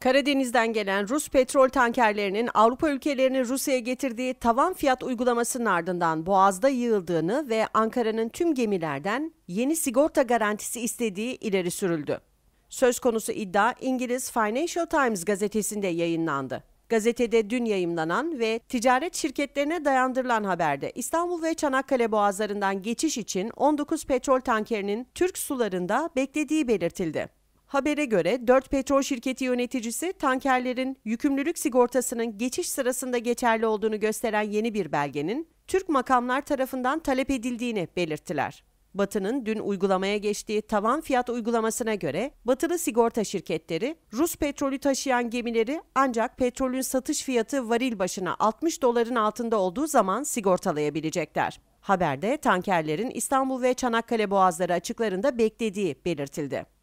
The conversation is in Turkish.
Karadeniz'den gelen Rus petrol tankerlerinin Avrupa ülkelerini Rusya'ya getirdiği tavan fiyat uygulamasının ardından Boğaz'da yığıldığını ve Ankara'nın tüm gemilerden yeni sigorta garantisi istediği ileri sürüldü. Söz konusu iddia İngiliz Financial Times gazetesinde yayınlandı. Gazetede dün yayımlanan ve ticaret şirketlerine dayandırılan haberde İstanbul ve Çanakkale boğazlarından geçiş için 19 petrol tankerinin Türk sularında beklediği belirtildi. Habere göre 4 petrol şirketi yöneticisi tankerlerin yükümlülük sigortasının geçiş sırasında geçerli olduğunu gösteren yeni bir belgenin Türk makamlar tarafından talep edildiğini belirttiler. Batı'nın dün uygulamaya geçtiği tavan fiyat uygulamasına göre batılı sigorta şirketleri Rus petrolü taşıyan gemileri ancak petrolün satış fiyatı varil başına 60 doların altında olduğu zaman sigortalayabilecekler. Haberde tankerlerin İstanbul ve Çanakkale boğazları açıklarında beklediği belirtildi.